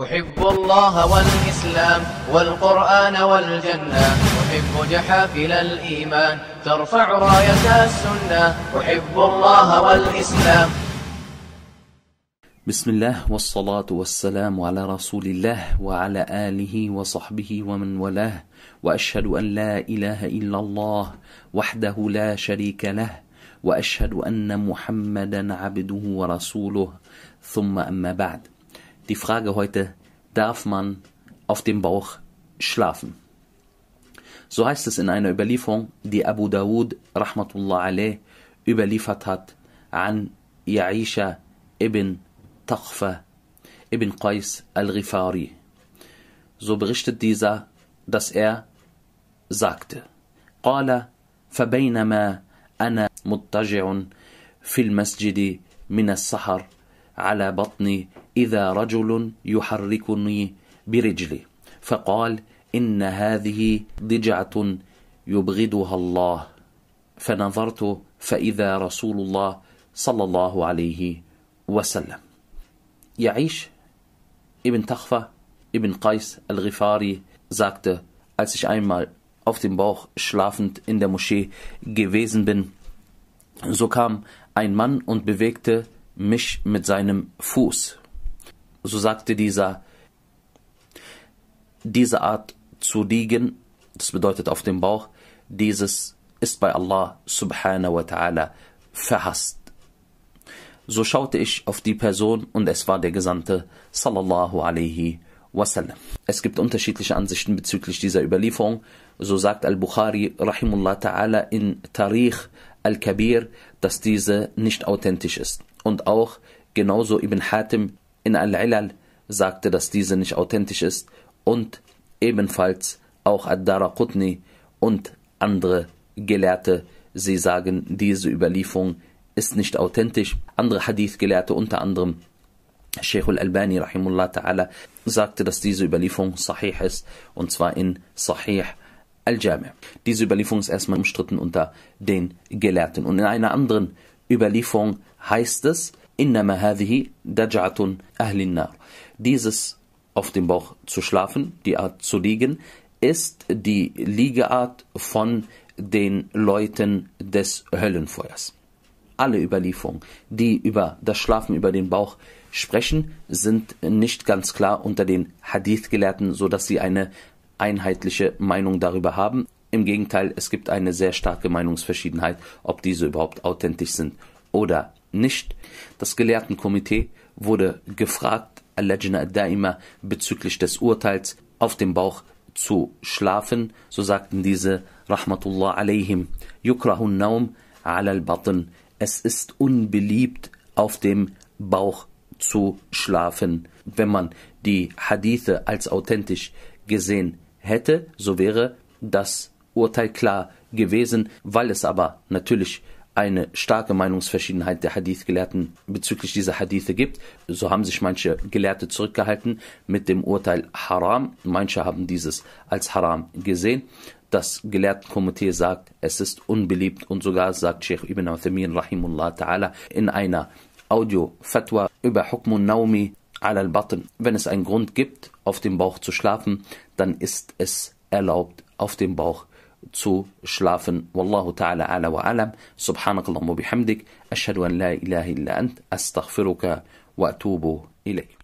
أحب الله والإسلام والقرآن والجنة أحب جحافل الإيمان ترفع راية السنة أحب الله والإسلام بسم الله والصلاة والسلام على رسول الله وعلى آله وصحبه ومن والاه وأشهد أن لا إله إلا الله وحده لا شريك له وأشهد أن محمدا عبده ورسوله ثم أما بعد die Frage heute, darf man auf dem Bauch schlafen? So heißt es in einer Überlieferung, die Abu Dawud rahmatullah alayh überliefert hat an Ya'isha ibn Taqfa ibn Qais al-Rifari. So berichtet dieser, dass er sagte, Qala قال فبينما أنا مضطجع في المسجد من sahar ala بطني إذا رجل يحركني برجله فقال إن هذه ضجعة يبغضها الله فنظرت فإذا رسول الله صلى الله عليه وسلم يعيش ابن تخفه ابن قيس الغفاري ghifari sagte, als ich einmal auf dem Bauch schlafend in der Moschee gewesen bin, so kam ein Mann und bewegte mich mit seinem Fuß. So sagte dieser, diese Art zu liegen, das bedeutet auf dem Bauch, dieses ist bei Allah subhanahu wa ta'ala verhasst. So schaute ich auf die Person und es war der Gesandte sallallahu alaihi wasallam. Es gibt unterschiedliche Ansichten bezüglich dieser Überlieferung. So sagt al-Bukhari rahimullah ta'ala in Tariq al-Kabir, dass diese nicht authentisch ist. Und auch genauso Ibn Hatim in Al-Ilal sagte, dass diese nicht authentisch ist und ebenfalls auch Ad-Daraqutni und andere Gelehrte, sie sagen, diese Überlieferung ist nicht authentisch. Andere Hadith-Gelehrte, unter anderem Sheikh al-Albani sagte, dass diese Überlieferung sahih ist und zwar in Sahih al-Jami'. Diese Überlieferung ist erstmal umstritten unter den Gelehrten. Und in einer anderen Überlieferung heißt es, Innama هذه دجعة أهل النار. Dieses auf dem Bauch zu schlafen, die Art zu liegen, ist die Liegeart von den Leuten des Höllenfeuers. Alle Überlieferungen, die über das Schlafen über den Bauch sprechen, sind nicht ganz klar unter den Hadith-Gelehrten, sodass sie eine einheitliche Meinung darüber haben. Im Gegenteil, es gibt eine sehr starke Meinungsverschiedenheit, ob diese überhaupt authentisch sind oder nicht nicht. Das Gelehrtenkomitee wurde gefragt, Al-Lajna Daima bezüglich des Urteils auf dem Bauch zu schlafen. So sagten diese Rahmatullah alayhim, Yukrahun Naum al Batn. Es ist unbeliebt, auf dem Bauch zu schlafen. Wenn man die Hadithe als authentisch gesehen hätte, so wäre das Urteil klar gewesen, weil es aber natürlich eine starke Meinungsverschiedenheit der Hadith-Gelehrten bezüglich dieser Hadithe gibt. So haben sich manche Gelehrte zurückgehalten mit dem Urteil Haram. Manche haben dieses als Haram gesehen. Das Gelehrtenkomitee sagt, es ist unbeliebt und sogar sagt Sheikh Ibn Uthamin Rahimullah Ta'ala in einer Audio-Fatwa über Hukmun Naumi al-Batn. Wenn es einen Grund gibt, auf dem Bauch zu schlafen, dann ist es erlaubt, auf dem Bauch zu schlafen. Wallahu ta'ala ala wa alam. Subhanakallahumma bihamdik. Ashadu an la ilaha illa ant. Astaghfiruka wa atubu ilayk.